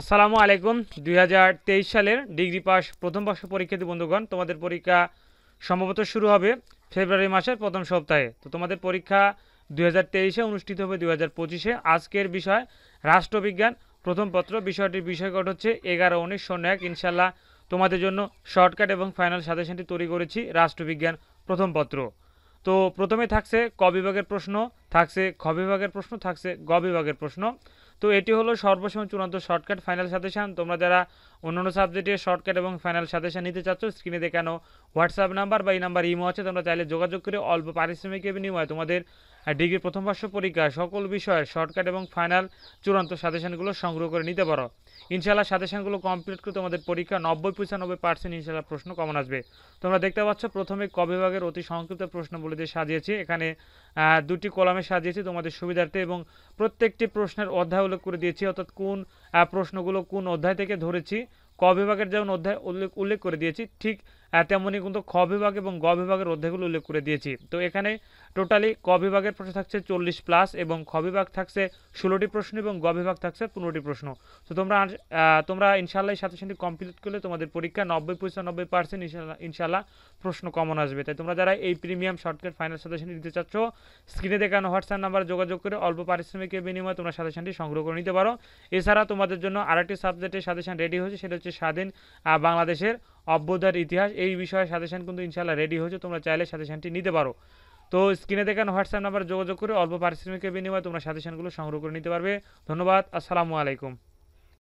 আসসালামু আলাইকুম দুই সালের ডিগ্রি পাস প্রথম বর্ষ পরীক্ষার্থী বন্ধুগণ তোমাদের পরীক্ষা সম্ভবত শুরু হবে ফেব্রুয়ারি মাসের প্রথম সপ্তাহে তো তোমাদের পরীক্ষা দুই হাজার অনুষ্ঠিত হবে দুই হাজার পঁচিশে আজকের বিষয় রাষ্ট্রবিজ্ঞান প্রথম পত্র বিষয়টির বিষয়কট হচ্ছে এগারো উনিশ শূন্য এক ইনশাল্লাহ তোমাদের জন্য শর্টকাট এবং ফাইনাল সাজেশনটি তৈরি করেছি রাষ্ট্রবিজ্ঞান প্রথম পত্র তো প্রথমে থাকছে ক বিভাগের প্রশ্ন থাকছে খ বিভাগের প্রশ্ন থাকছে গ বিভাগের প্রশ্ন তো এটি হলো সর্বসময় চূড়ান্ত শর্টকাট ফাইনাল সাজেশান তোমরা যারা অন্যান্য সাবজেক্টে শর্টকাট এবং ফাইনাল সাজেশান নিতে চাচ্ছ স্ক্রিনে দেখানো হোয়াটসঅ্যাপ নাম্বার বা এই নাম্বার ইমো আছে তোমরা চাইলে যোগাযোগ করে অল্প পারিশ্রমিক বিনিময়ে তোমাদের ডিগ্রি প্রথম বর্ষ পরীক্ষা সকল বিষয়ে শর্টকাট এবং ফাইনাল চূড়ান্ত সাজেশানগুলো সংগ্রহ করে নিতে পারো ইনশাল্লাহ সাজেশনগুলো কমপ্লিট করে তোমাদের পরীক্ষা নব্বই পঁচানব্বই পার্সেন্ট ইনশাল্লাহ প্রশ্ন কমন আসবে তোমরা দেখতে পাচ্ছ প্রথমে ক বিভাগের অতি সংক্ষিপ্ত প্রশ্নগুলি দিয়ে সাজিয়েছি এখানে দুটি কলামে সাজিয়েছি তোমাদের সুবিধার্থে এবং প্রত্যেকটি প্রশ্নের অধ্যায় উল্লেখ করে দিয়েছি অর্থাৎ কোন প্রশ্নগুলো কোন অধ্যায় থেকে ধরেছি ক বিভাগের যেমন অধ্যায় উল্লেখ উল্লেখ করে দিয়েছি ঠিক তেমনই কিন্তু খ বিভাগ এবং গ বিভাগের অধ্যায়গুলো উল্লেখ করে দিয়েছি তো এখানে টোটালি ক বিভাগের প্রশ্ন থাকছে চল্লিশ প্লাস এবং খ বিভাগ থাকছে ষোলোটি প্রশ্ন এবং গ বিভাগ থাকছে পনেরোটি প্রশ্ন তো তোমরা তোমরা ইনশাল্লাহ সাথে সাথে কমপ্লিট করলে তোমাদের পরীক্ষা নব্বই পঁচানব্বই পার্সেন্ট ইনশাল্লাহ ইনশাল্লাহ প্রশ্ন কমন আসবে তাই তোমরা যারা এই প্রিমিয়াম শর্টকাট ফাইনাল সাথে সাথে নিতে চাচ্ছ স্ক্রিনে দেখানো হোয়াটসঅ্যাপ নাম্বার যোগাযোগ করে অল্প পারিশ্রমিকের বিনিময়ে তোমরা সাথে সাথে সংগ্রহ করে নিতে পারো এছাড়া তোমাদের জন্য আরেকটি সাবজেক্টের সাথে সাথে রেডি হয়েছে সেটা হচ্ছে স্বাধীন বাংলাদেশের অভ্যতার ইতিহাস এই বিষয়ে সাজেশান কিন্তু ইনশাল্লাহ রেডি হয়েছে তোমরা চাইলে সাজেশানটি নিতে পারো তো স্ক্রিনে দেখেন হোয়াটসঅ্যাপ নাম্বার যোগাযোগ করে অল্প পারিশ্রমিকের বিনিময়ে তোমরা সাজেশানগুলো সংগ্রহ করে নিতে পারবে ধন্যবাদ আসসালামু আলাইকুম